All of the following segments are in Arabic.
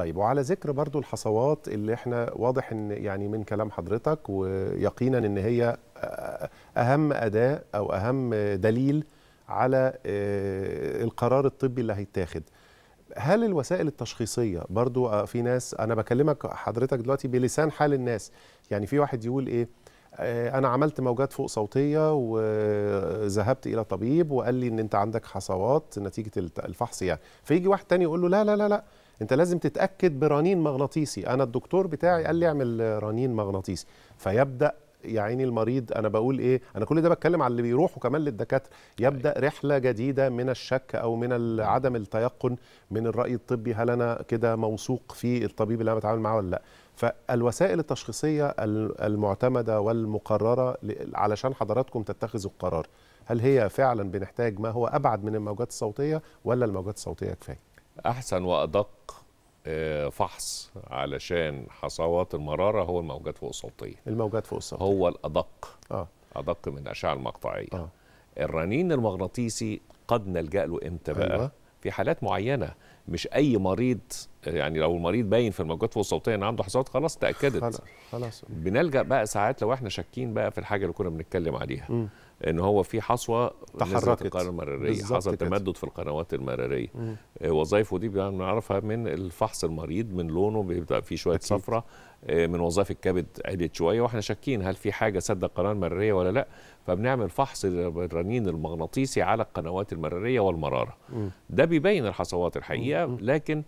طيب وعلى ذكر برضو الحصوات اللي احنا واضح ان يعني من كلام حضرتك ويقينا ان هي اهم اداه او اهم دليل على آه، القرار الطبي اللي هيتاخد هل الوسائل التشخيصيه برضو آه، في ناس انا بكلمك حضرتك دلوقتي بلسان حال الناس يعني في واحد يقول ايه آه، انا عملت موجات فوق صوتيه وذهبت الى طبيب وقال لي ان انت عندك حصوات نتيجه الفحص يعني فيجي واحد تاني يقول له لا لا لا لا انت لازم تتاكد برنين مغناطيسي انا الدكتور بتاعي قال لي اعمل رنين مغناطيسي فيبدا يا عيني المريض انا بقول ايه انا كل ده بتكلم على اللي بيروحوا كمان للدكاتره يبدا أيوة. رحله جديده من الشك او من عدم التيقن من الراي الطبي هل انا كده موثوق في الطبيب اللي انا بتعامل معاه ولا لا فالوسائل التشخيصيه المعتمده والمقرره علشان حضراتكم تتخذوا القرار هل هي فعلا بنحتاج ما هو ابعد من الموجات الصوتيه ولا الموجات الصوتيه كفايه احسن وادق آه، فحص علشان حصوات المراره هو الموجات فوق الصوتيه الموجات فوق الصوتيه هو الادق اه ادق من الاشعه المقطعيه آه. الرنين المغناطيسي قد نلجا له امتى بقى أيوة. في حالات معينه مش اي مريض يعني لو المريض باين في الموجات الصوتيه ان عنده حصوات خلاص تاكدت خلاص خلاص بنلجا بقى ساعات لو احنا شاكين بقى في الحاجه اللي كنا بنتكلم عليها م. ان هو في حصوه تحركت القناه المراريه حصل تمدد في القنوات المراريه آه، وظائفه دي بنعرفها من الفحص المريض من لونه بيبقى فيه شويه صفرة آه، من وظائف الكبد عدت شويه واحنا شاكين هل في حاجه سد القناه المراريه ولا لا فبنعمل فحص الرنين المغناطيسي على القنوات المراريه والمراره م. ده بيبين الحصوات الحقيقه الحياه لكن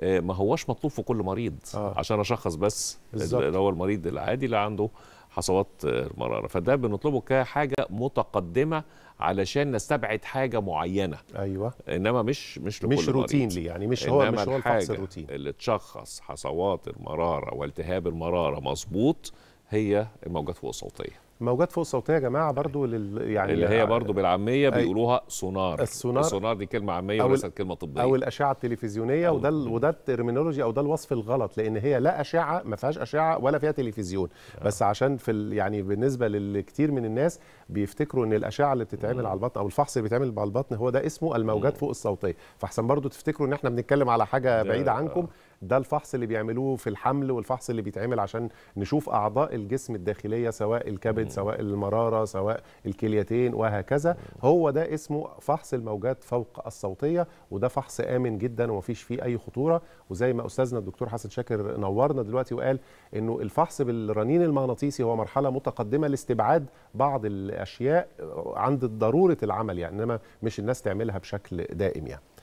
آه، ما هواش مطلوب في كل مريض آه. عشان اشخص بس بالزبط. اللي هو المريض العادي اللي عنده حصوات المراره آه، فده بنطلبه كحاجه متقدمه علشان نستبعد حاجه معينه ايوه انما مش مش لكل مش روتين لي يعني مش هو مش هو الفحص الروتين اللي تشخص حصوات المراره والتهاب المراره مظبوط هي الموجات فوق الصوتيه موجات فوق الصوتيه يا جماعه برضو لل يعني اللي هي برضو بالعاميه بيقولوها سونار السونار السونار دي كلمه عاميه وليست كلمه طبيه او الاشعه التلفزيونيه وده ال وده الترمينولوجي او ده الوصف الغلط لان هي لا اشعه ما فيهاش اشعه ولا فيها تلفزيون آه. بس عشان في يعني بالنسبه للكثير من الناس بيفتكروا ان الاشعه اللي بتتعمل على البطن او الفحص اللي بيتعمل على البطن هو ده اسمه الموجات مم. فوق الصوتيه فاحسن برضو تفتكروا ان احنا بنتكلم على حاجه بعيده عنكم آه. ده الفحص اللي بيعملوه في الحمل والفحص اللي بيتعمل عشان نشوف اعضاء الجسم الداخليه سواء الكبد سواء المراره سواء الكليتين وهكذا هو ده اسمه فحص الموجات فوق الصوتيه وده فحص امن جدا ومفيش فيه اي خطوره وزي ما استاذنا الدكتور حسن شاكر نورنا دلوقتي وقال انه الفحص بالرنين المغناطيسي هو مرحله متقدمه لاستبعاد بعض الاشياء عند ضروره العمل يعني انما مش الناس تعملها بشكل دائم يعني